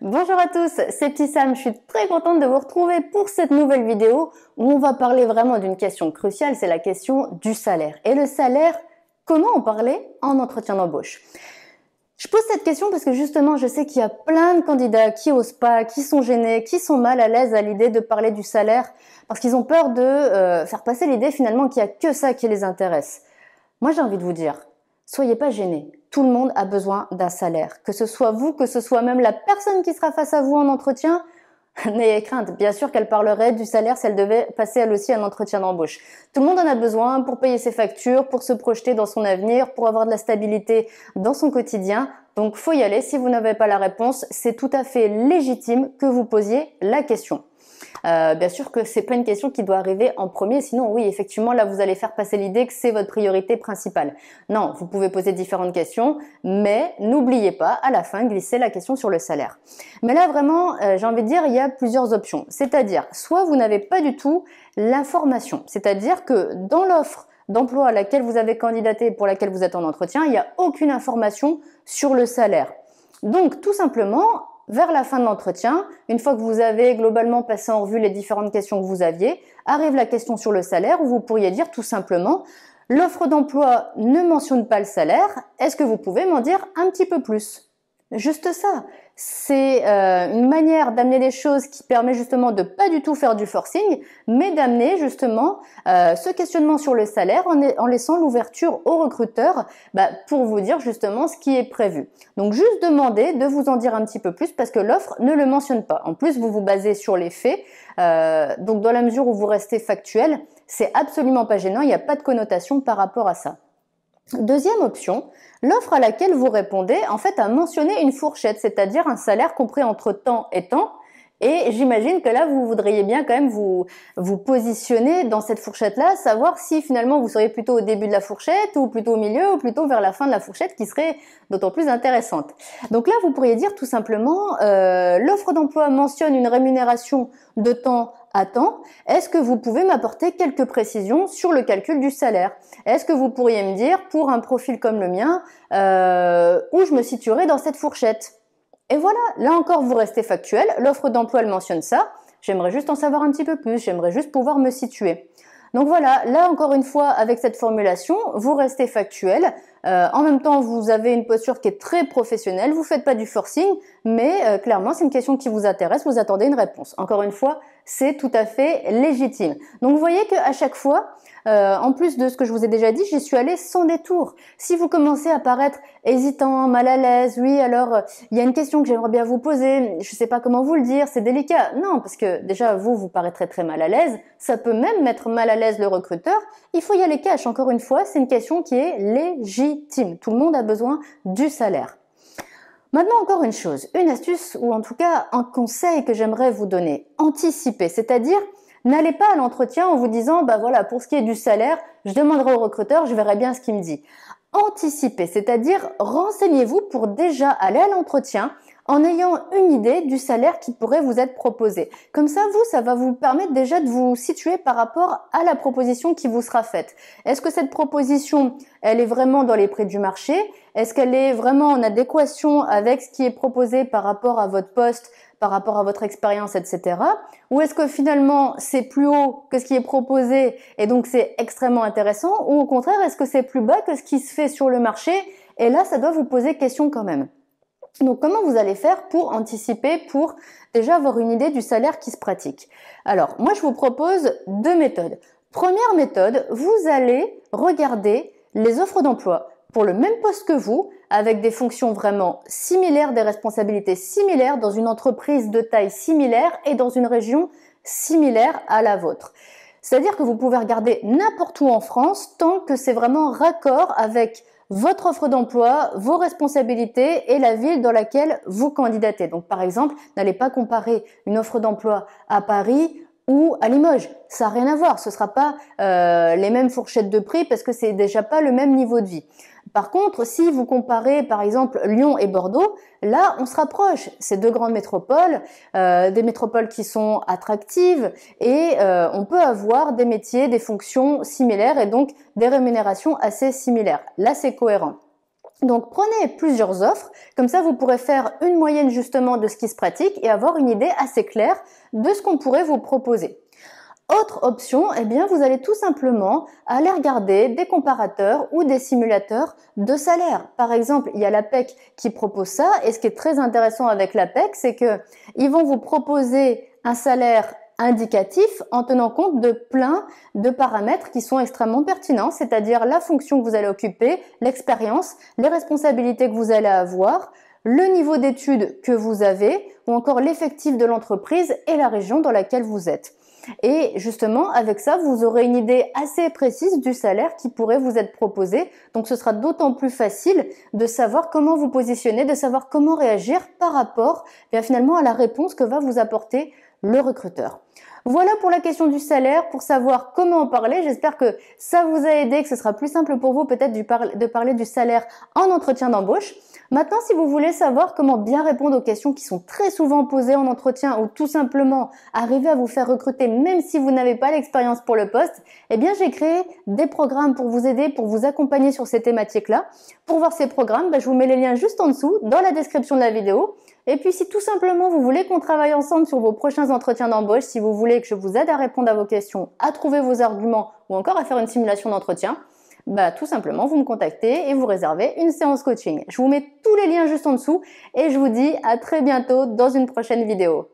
Bonjour à tous, c'est Sam, je suis très contente de vous retrouver pour cette nouvelle vidéo où on va parler vraiment d'une question cruciale, c'est la question du salaire. Et le salaire, comment en parler en entretien d'embauche Je pose cette question parce que justement je sais qu'il y a plein de candidats qui osent pas, qui sont gênés, qui sont mal à l'aise à l'idée de parler du salaire parce qu'ils ont peur de euh, faire passer l'idée finalement qu'il y a que ça qui les intéresse. Moi j'ai envie de vous dire, soyez pas gênés, tout le monde a besoin d'un salaire. Que ce soit vous, que ce soit même la personne qui sera face à vous en entretien, n'ayez crainte. Bien sûr qu'elle parlerait du salaire si elle devait passer elle aussi un entretien d'embauche. Tout le monde en a besoin pour payer ses factures, pour se projeter dans son avenir, pour avoir de la stabilité dans son quotidien. Donc faut y aller. Si vous n'avez pas la réponse, c'est tout à fait légitime que vous posiez la question. Euh, bien sûr que c'est pas une question qui doit arriver en premier, sinon oui, effectivement, là vous allez faire passer l'idée que c'est votre priorité principale. Non, vous pouvez poser différentes questions, mais n'oubliez pas à la fin glisser la question sur le salaire. Mais là vraiment, euh, j'ai envie de dire, il y a plusieurs options. C'est-à-dire, soit vous n'avez pas du tout l'information, c'est-à-dire que dans l'offre d'emploi à laquelle vous avez candidaté pour laquelle vous êtes en entretien, il n'y a aucune information sur le salaire. Donc tout simplement, vers la fin de l'entretien, une fois que vous avez globalement passé en revue les différentes questions que vous aviez, arrive la question sur le salaire où vous pourriez dire tout simplement L'offre d'emploi ne mentionne pas le salaire, est-ce que vous pouvez m'en dire un petit peu plus Juste ça. C'est euh, une manière d'amener les choses qui permet justement de pas du tout faire du forcing, mais d'amener justement euh, ce questionnement sur le salaire en, laissant l'ouverture au recruteur bah, pour vous dire justement ce qui est prévu. Donc juste demander de vous en dire un petit peu plus parce que l'offre ne le mentionne pas. En plus, vous vous basez sur les faits. Euh, donc dans la mesure où vous restez factuel, c'est absolument pas gênant. Il n'y a pas de connotation par rapport à ça. Deuxième option, l'offre à laquelle vous répondez en fait a mentionné une fourchette, c'est-à-dire un salaire compris entre temps et temps. Et j'imagine que là, vous voudriez bien quand même vous, vous positionner dans cette fourchette-là, savoir si finalement vous seriez plutôt au début de la fourchette ou plutôt au milieu ou plutôt vers la fin de la fourchette qui serait d'autant plus intéressante. Donc là, vous pourriez dire tout simplement, euh, l'offre d'emploi mentionne une rémunération de temps Attends, est-ce que vous pouvez m'apporter quelques précisions sur le calcul du salaire Est-ce que vous pourriez me dire, pour un profil comme le mien, euh, où je me situerais dans cette fourchette et voilà, là encore, vous restez factuel. L'offre d'emploi, elle mentionne ça. J'aimerais juste en savoir un petit peu plus. J'aimerais juste pouvoir me situer. Donc voilà, là encore une fois, avec cette formulation, vous restez factuel. Euh, en même temps, vous avez une posture qui est très professionnelle. Vous ne faites pas du forcing, mais euh, clairement, c'est une question qui vous intéresse. Vous attendez une réponse. Encore une fois, c'est tout à fait légitime. Donc vous voyez qu'à chaque fois, euh, en plus de ce que je vous ai déjà dit, j'y suis allée sans détour. Si vous commencez à paraître hésitant, mal à l'aise, oui, alors euh, il y a une question que j'aimerais bien vous poser, je ne sais pas comment vous le dire, c'est délicat. Non, parce que déjà vous, vous paraîtrez très mal à l'aise, ça peut même mettre mal à l'aise le recruteur. Il faut y aller cash, encore une fois, c'est une question qui est légitime. Tout le monde a besoin du salaire. Maintenant encore une chose, une astuce ou en tout cas un conseil que j'aimerais vous donner. Anticiper, c'est-à-dire n'allez pas à l'entretien en vous disant bah voilà, pour ce qui est du salaire, je demanderai au recruteur, je verrai bien ce qu'il me dit. Anticiper, c'est-à-dire renseignez-vous pour déjà aller à l'entretien en ayant une idée du salaire qui pourrait vous être proposé. Comme ça, vous, ça va vous permettre déjà de vous situer par rapport à la proposition qui vous sera faite. Est-ce que cette proposition, elle est vraiment dans les prix du marché est-ce qu'elle est vraiment en adéquation avec ce qui est proposé par rapport à votre poste, par rapport à votre expérience, etc. Ou est-ce que finalement c'est plus haut que ce qui est proposé et donc c'est extrêmement intéressant Ou au contraire, est-ce que c'est plus bas que ce qui se fait sur le marché Et là, ça doit vous poser question quand même. Donc comment vous allez faire pour anticiper, pour déjà avoir une idée du salaire qui se pratique Alors moi je vous propose deux méthodes. Première méthode, vous allez regarder les offres d'emploi pour le même poste que vous, avec des fonctions vraiment similaires, des responsabilités similaires, dans une entreprise de taille similaire et dans une région similaire à la vôtre. C'est-à-dire que vous pouvez regarder n'importe où en France tant que c'est vraiment raccord avec votre offre d'emploi, vos responsabilités et la ville dans laquelle vous candidatez. Donc par exemple, n'allez pas comparer une offre d'emploi à Paris ou à Limoges. Ça n'a rien à voir, ce ne sera pas euh, les mêmes fourchettes de prix parce que ce c'est déjà pas le même niveau de vie. Par contre, si vous comparez par exemple Lyon et Bordeaux, là on se rapproche. Ces deux grandes métropoles, euh, des métropoles qui sont attractives et euh, on peut avoir des métiers, des fonctions similaires et donc des rémunérations assez similaires. Là c'est cohérent. Donc prenez plusieurs offres, comme ça vous pourrez faire une moyenne justement de ce qui se pratique et avoir une idée assez claire de ce qu'on pourrait vous proposer. Autre option, eh bien, vous allez tout simplement aller regarder des comparateurs ou des simulateurs de salaire. Par exemple, il y a l'APEC qui propose ça. Et ce qui est très intéressant avec l'APEC, c'est que vont vous proposer un salaire indicatif en tenant compte de plein de paramètres qui sont extrêmement pertinents, c'est-à-dire la fonction que vous allez occuper, l'expérience, les responsabilités que vous allez avoir, le niveau d'études que vous avez ou encore l'effectif de l'entreprise et la région dans laquelle vous êtes. Et justement, avec ça, vous aurez une idée assez précise du salaire qui pourrait vous être proposé. Donc ce sera d'autant plus facile de savoir comment vous positionner, de savoir comment réagir par rapport eh bien finalement à la réponse que va vous apporter le recruteur. Voilà pour la question du salaire, pour savoir comment en parler. J'espère que ça vous a aidé, que ce sera plus simple pour vous peut-être de parler du salaire en entretien d'embauche. Maintenant, si vous voulez savoir comment bien répondre aux questions qui sont très souvent posées en entretien ou tout simplement arriver à vous faire recruter même si vous n'avez pas l'expérience pour le poste, eh bien, j'ai créé des programmes pour vous aider, pour vous accompagner sur ces thématiques-là. Pour voir ces programmes, bah, je vous mets les liens juste en dessous dans la description de la vidéo. Et puis, si tout simplement vous voulez qu'on travaille ensemble sur vos prochains entretiens d'embauche, si vous voulez que je vous aide à répondre à vos questions, à trouver vos arguments ou encore à faire une simulation d'entretien, bah, tout simplement, vous me contactez et vous réservez une séance coaching. Je vous mets tous les liens juste en dessous et je vous dis à très bientôt dans une prochaine vidéo.